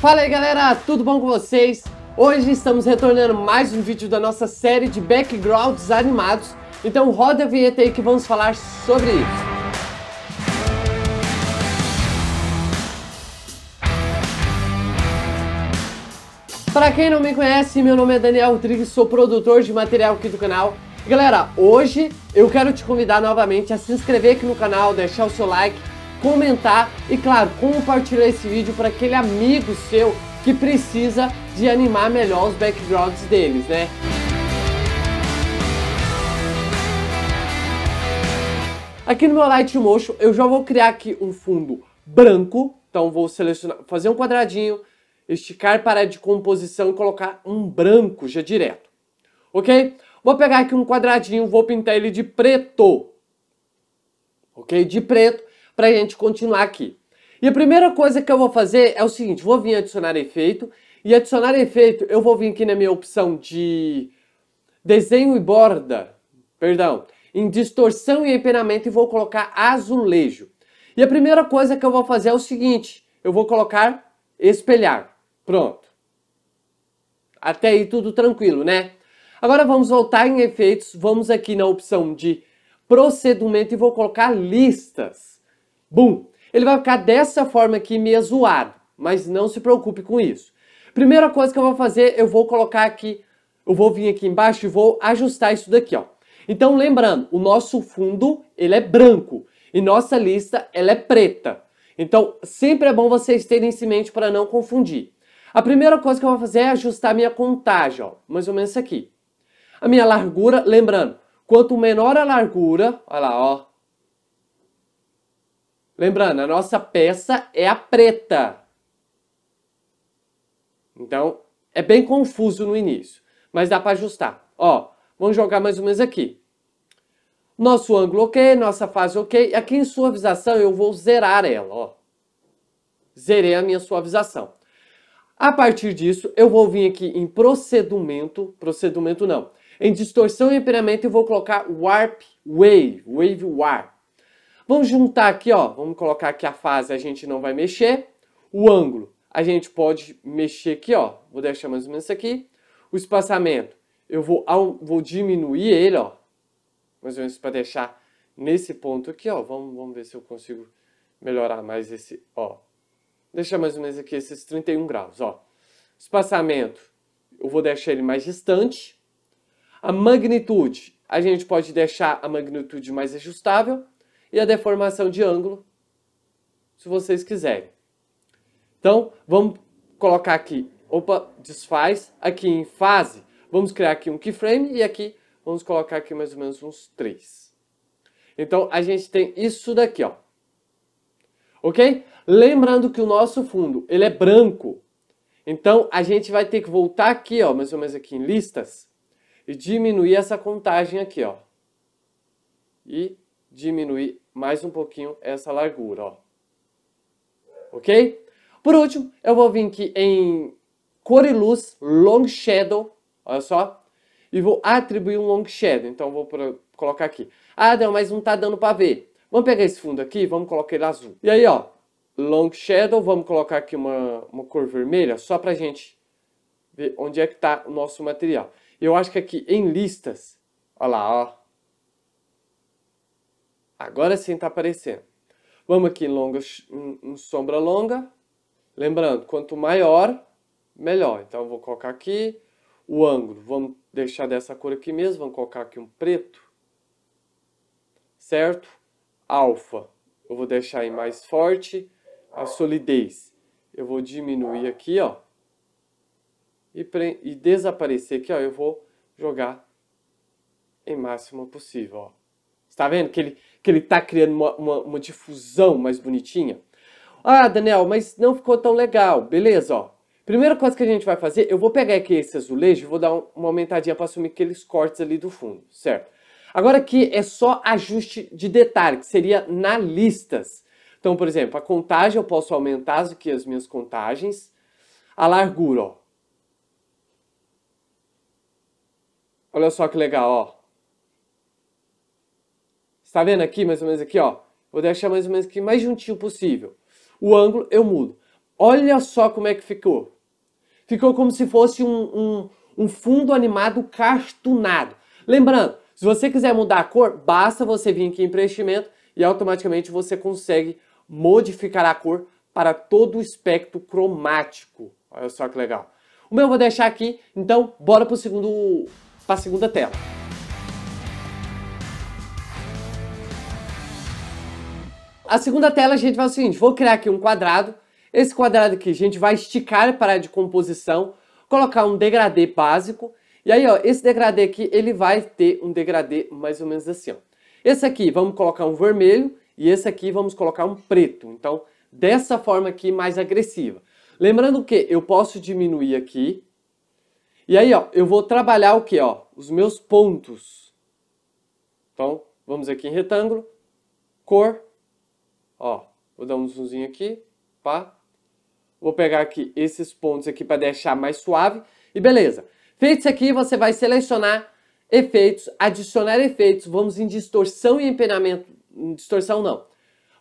Fala aí galera, tudo bom com vocês? Hoje estamos retornando mais um vídeo da nossa série de backgrounds animados, então roda a vinheta aí que vamos falar sobre isso. Para quem não me conhece, meu nome é Daniel Rodrigues, sou produtor de material aqui do canal. Galera, hoje eu quero te convidar novamente a se inscrever aqui no canal, deixar o seu like, comentar e, claro, compartilhar esse vídeo para aquele amigo seu que precisa de animar melhor os backgrounds deles, né? Aqui no meu Lightmotion eu já vou criar aqui um fundo branco, então vou selecionar, fazer um quadradinho, esticar para de composição e colocar um branco já direto, ok? Vou pegar aqui um quadradinho, vou pintar ele de preto, ok? De preto para a gente continuar aqui. E a primeira coisa que eu vou fazer é o seguinte, vou vir adicionar efeito, e adicionar efeito eu vou vir aqui na minha opção de desenho e borda, perdão, em distorção e empenamento e vou colocar azulejo. E a primeira coisa que eu vou fazer é o seguinte, eu vou colocar espelhar, pronto. Até aí tudo tranquilo, né? Agora vamos voltar em efeitos, vamos aqui na opção de procedimento e vou colocar listas. Bum! Ele vai ficar dessa forma aqui meio zoado, mas não se preocupe com isso. Primeira coisa que eu vou fazer, eu vou colocar aqui, eu vou vir aqui embaixo e vou ajustar isso daqui, ó. Então, lembrando, o nosso fundo, ele é branco e nossa lista, ela é preta. Então, sempre é bom vocês terem isso em mente para não confundir. A primeira coisa que eu vou fazer é ajustar a minha contagem, ó, mais ou menos aqui. A minha largura, lembrando, quanto menor a largura, olha lá, ó, Lembrando, a nossa peça é a preta. Então, é bem confuso no início, mas dá para ajustar. Ó, vamos jogar mais ou menos aqui. Nosso ângulo ok, nossa fase ok. Aqui em suavização eu vou zerar ela, ó. Zerei a minha suavização. A partir disso, eu vou vir aqui em procedimento, procedimento não, em distorção e empinamento e vou colocar Warp Wave, Wave Warp. Vamos juntar aqui, ó. Vamos colocar aqui a fase, a gente não vai mexer. O ângulo, a gente pode mexer aqui, ó. Vou deixar mais ou menos isso aqui. O espaçamento, eu vou, vou diminuir ele, ó. Mais ou menos para deixar nesse ponto aqui, ó. Vamos, vamos ver se eu consigo melhorar mais esse, ó. Deixar mais ou menos aqui esses 31 graus, ó. Espaçamento, eu vou deixar ele mais distante. A magnitude, a gente pode deixar a magnitude mais ajustável e a deformação de ângulo, se vocês quiserem. Então, vamos colocar aqui, opa, desfaz, aqui em fase, vamos criar aqui um keyframe e aqui vamos colocar aqui mais ou menos uns três. Então, a gente tem isso daqui, ó. Ok? Lembrando que o nosso fundo, ele é branco. Então, a gente vai ter que voltar aqui, ó, mais ou menos aqui em listas, e diminuir essa contagem aqui, ó. E diminuir mais um pouquinho essa largura, ó. Ok? Por último, eu vou vir aqui em cor e luz, long shadow, olha só, e vou atribuir um long shadow. Então, vou pra, colocar aqui. Ah, não, mas não tá dando para ver. Vamos pegar esse fundo aqui, vamos colocar ele azul. E aí, ó, long shadow, vamos colocar aqui uma, uma cor vermelha, só pra gente ver onde é que tá o nosso material. Eu acho que aqui em listas, olha lá, ó, Agora sim está aparecendo. Vamos aqui em, longa, sombra longa. Lembrando, quanto maior, melhor. Então eu vou colocar aqui o ângulo. Vamos deixar dessa cor aqui mesmo. Vamos colocar aqui um preto. Certo? Alfa. Eu vou deixar em mais forte. A solidez. Eu vou diminuir aqui, ó. E, e desaparecer aqui, ó. Eu vou jogar em máximo possível, ó. Está vendo que ele que ele tá criando uma, uma, uma, difusão mais bonitinha? Ah, Daniel, mas não ficou tão legal. Beleza, ó. Primeira coisa que a gente vai fazer, eu vou pegar aqui esse azulejo e vou dar um, uma aumentadinha para assumir aqueles cortes ali do fundo, certo? Agora aqui é só ajuste de detalhe, que seria na listas. Então, por exemplo, a contagem eu posso aumentar do que as minhas contagens. A largura, ó. Olha só que legal, ó está vendo aqui, mais ou menos aqui, ó? Vou deixar mais ou menos aqui, mais juntinho possível. O ângulo eu mudo. Olha só como é que ficou. Ficou como se fosse um, um, um fundo animado castunado. Lembrando, se você quiser mudar a cor, basta você vir aqui em preenchimento e automaticamente você consegue modificar a cor para todo o espectro cromático. Olha só que legal. O meu eu vou deixar aqui, então bora para a segunda tela. A segunda tela a gente vai o seguinte, vou criar aqui um quadrado. Esse quadrado aqui a gente vai esticar para a de composição, colocar um degradê básico. E aí, ó, esse degradê aqui, ele vai ter um degradê mais ou menos assim, ó. Esse aqui vamos colocar um vermelho e esse aqui vamos colocar um preto. Então, dessa forma aqui mais agressiva. Lembrando que eu posso diminuir aqui. E aí, ó, eu vou trabalhar o que, ó? Os meus pontos. Então, vamos aqui em retângulo, cor, Ó, vou dar um zoomzinho aqui, pá. Vou pegar aqui esses pontos aqui para deixar mais suave. E beleza. Feito isso aqui, você vai selecionar efeitos, adicionar efeitos. Vamos em distorção e empenamento. Distorção não.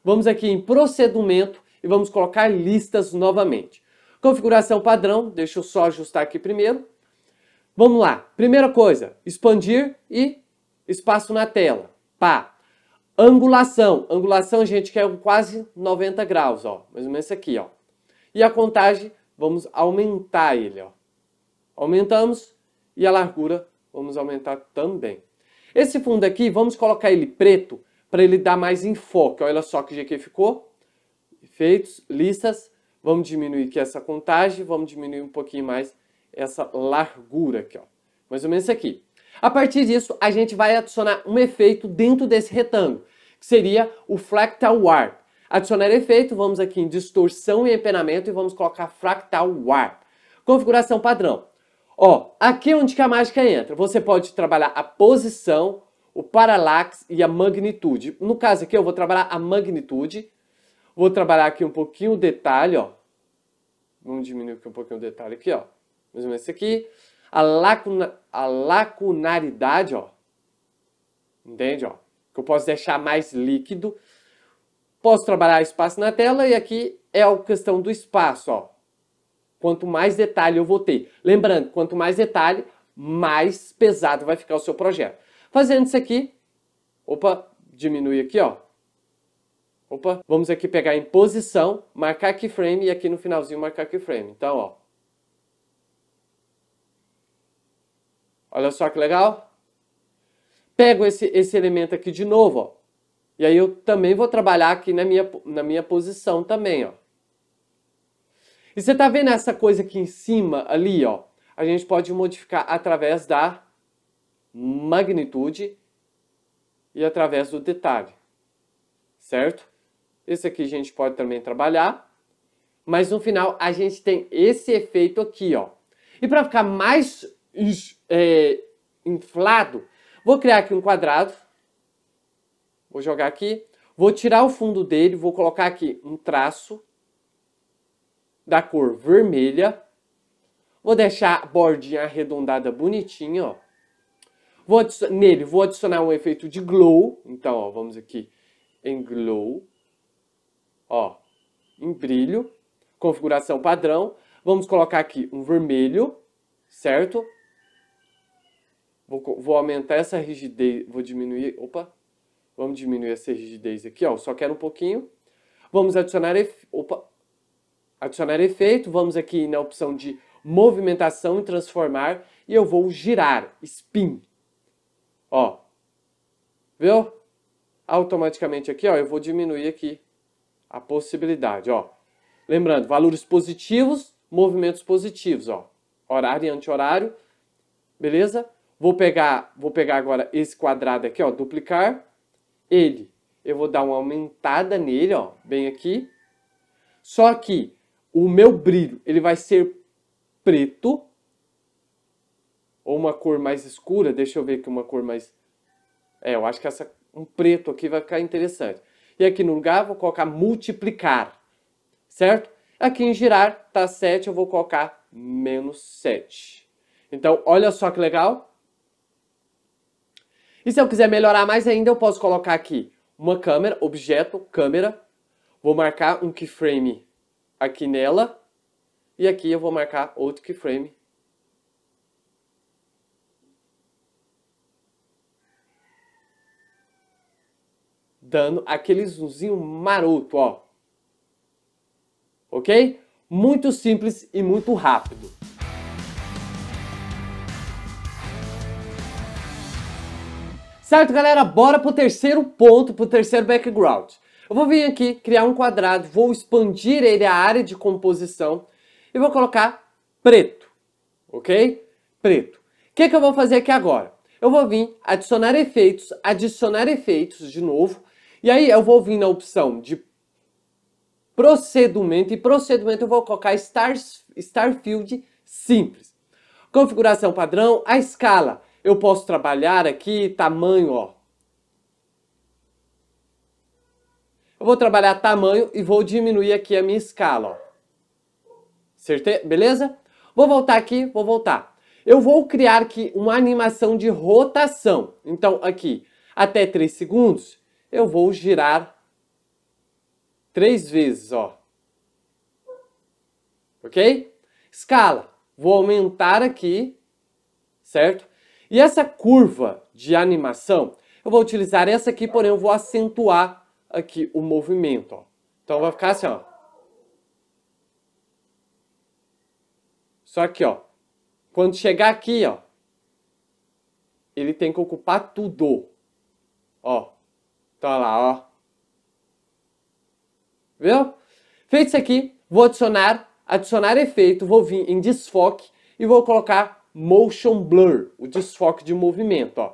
Vamos aqui em procedimento e vamos colocar listas novamente. Configuração padrão, deixa eu só ajustar aqui primeiro. Vamos lá. Primeira coisa, expandir e espaço na tela. Pá. Angulação. Angulação, gente, que é quase 90 graus, ó. Mais ou menos aqui, ó. E a contagem, vamos aumentar ele, ó. Aumentamos e a largura vamos aumentar também. Esse fundo aqui, vamos colocar ele preto para ele dar mais enfoque. Olha só que GQ ficou. Efeitos, listas. Vamos diminuir aqui essa contagem, vamos diminuir um pouquinho mais essa largura aqui, ó. Mais ou menos aqui. A partir disso, a gente vai adicionar um efeito dentro desse retângulo, que seria o fractal warp. Adicionar efeito, vamos aqui em distorção e empenamento e vamos colocar fractal warp. Configuração padrão. Ó, aqui é onde que a mágica entra. Você pode trabalhar a posição, o parallax e a magnitude. No caso aqui eu vou trabalhar a magnitude. Vou trabalhar aqui um pouquinho o detalhe, ó. Vamos diminuir aqui um pouquinho o detalhe aqui, ó. Mais ou menos aqui. A, lacuna, a lacunaridade, ó, entende? Ó, que eu posso deixar mais líquido. Posso trabalhar espaço na tela e aqui é a questão do espaço. Ó. Quanto mais detalhe eu vou ter. Lembrando, quanto mais detalhe, mais pesado vai ficar o seu projeto. Fazendo isso aqui, opa, diminui aqui, ó. Opa, vamos aqui pegar em posição, marcar keyframe e aqui no finalzinho marcar keyframe. Então, ó, Olha só que legal. Pego esse, esse elemento aqui de novo, ó. E aí eu também vou trabalhar aqui na minha, na minha posição também, ó. E você tá vendo essa coisa aqui em cima, ali, ó? A gente pode modificar através da magnitude e através do detalhe, certo? Esse aqui a gente pode também trabalhar. Mas no final a gente tem esse efeito aqui, ó. E para ficar mais é, inflado. Vou criar aqui um quadrado. Vou jogar aqui. Vou tirar o fundo dele. Vou colocar aqui um traço da cor vermelha. Vou deixar a bordinha arredondada bonitinha, ó. Vou nele vou adicionar um efeito de glow. Então, ó, vamos aqui em glow. Ó, em brilho. Configuração padrão. Vamos colocar aqui um vermelho, certo? Vou, vou aumentar essa rigidez, vou diminuir, opa, vamos diminuir essa rigidez aqui, ó, só quero um pouquinho. Vamos adicionar, opa, adicionar efeito, vamos aqui na opção de movimentação e transformar, e eu vou girar, spin. Ó, viu? Automaticamente aqui, ó, eu vou diminuir aqui a possibilidade, ó. Lembrando, valores positivos, movimentos positivos, ó. Horário e anti-horário, beleza? Vou pegar, vou pegar agora esse quadrado aqui, ó, duplicar ele. Eu vou dar uma aumentada nele, ó, bem aqui. Só que o meu brilho, ele vai ser preto ou uma cor mais escura, deixa eu ver que uma cor mais É, eu acho que essa um preto aqui vai ficar interessante. E aqui no lugar vou colocar multiplicar, certo? Aqui em girar tá 7, eu vou colocar menos 7. Então, olha só que legal, e se eu quiser melhorar mais ainda, eu posso colocar aqui uma câmera, objeto, câmera. Vou marcar um keyframe aqui nela. E aqui eu vou marcar outro keyframe. Dando aquele zoomzinho maroto, ó. Ok? Muito simples e muito rápido. Certo, galera? Bora pro terceiro ponto, pro terceiro background. Eu vou vir aqui, criar um quadrado, vou expandir ele a área de composição e vou colocar preto, ok? Preto. O que, que eu vou fazer aqui agora? Eu vou vir adicionar efeitos, adicionar efeitos de novo, e aí eu vou vir na opção de procedimento, e procedimento eu vou colocar Star, field simples. Configuração padrão, a escala eu posso trabalhar aqui tamanho, ó. Eu vou trabalhar tamanho e vou diminuir aqui a minha escala, ó. Certeza? Beleza? Vou voltar aqui, vou voltar. Eu vou criar aqui uma animação de rotação. Então, aqui, até 3 segundos, eu vou girar três vezes, ó. Ok? Escala. Vou aumentar aqui, certo? E essa curva de animação, eu vou utilizar essa aqui, porém eu vou acentuar aqui o movimento. Ó. Então vai ficar assim, ó. Só que, ó, quando chegar aqui, ó, ele tem que ocupar tudo. Ó, tá lá, ó. Viu? Feito isso aqui, vou adicionar, adicionar efeito, vou vir em desfoque e vou colocar motion blur, o desfoque de movimento, ó.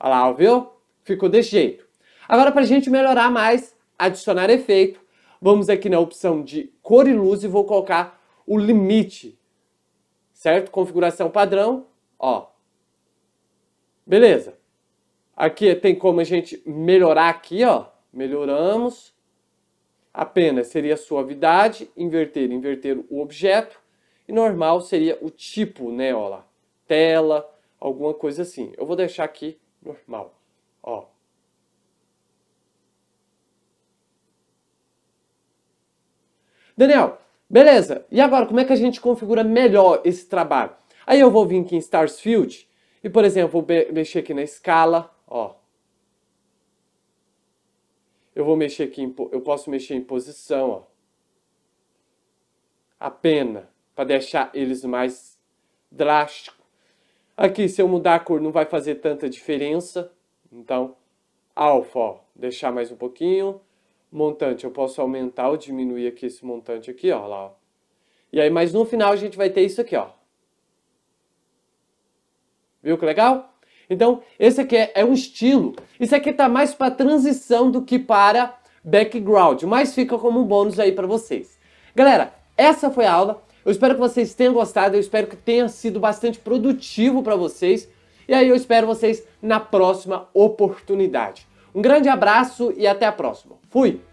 Olha lá, viu? Ficou desse jeito. Agora, para a gente melhorar mais, adicionar efeito, vamos aqui na opção de cor e luz e vou colocar o limite, certo? Configuração padrão, ó. Beleza. Aqui tem como a gente melhorar aqui, ó. Melhoramos. Apenas seria suavidade, inverter, inverter o objeto. E normal seria o tipo, né? Ó lá, tela, alguma coisa assim. Eu vou deixar aqui normal. Ó. Daniel, beleza. E agora, como é que a gente configura melhor esse trabalho? Aí eu vou vir aqui em Stars Field e, por exemplo, vou mexer aqui na escala, ó. Eu vou mexer aqui, em, eu posso mexer em posição, ó. A pena para deixar eles mais drástico. Aqui, se eu mudar a cor, não vai fazer tanta diferença. Então, alfa, ó, deixar mais um pouquinho. Montante, eu posso aumentar ou diminuir aqui esse montante aqui, ó, lá. Ó. E aí, mas no final a gente vai ter isso aqui, ó. Viu que legal? Então, esse aqui é, é um estilo. Isso aqui tá mais para transição do que para background, mas fica como um bônus aí para vocês. Galera, essa foi a aula. Eu espero que vocês tenham gostado, eu espero que tenha sido bastante produtivo para vocês. E aí eu espero vocês na próxima oportunidade. Um grande abraço e até a próxima. Fui!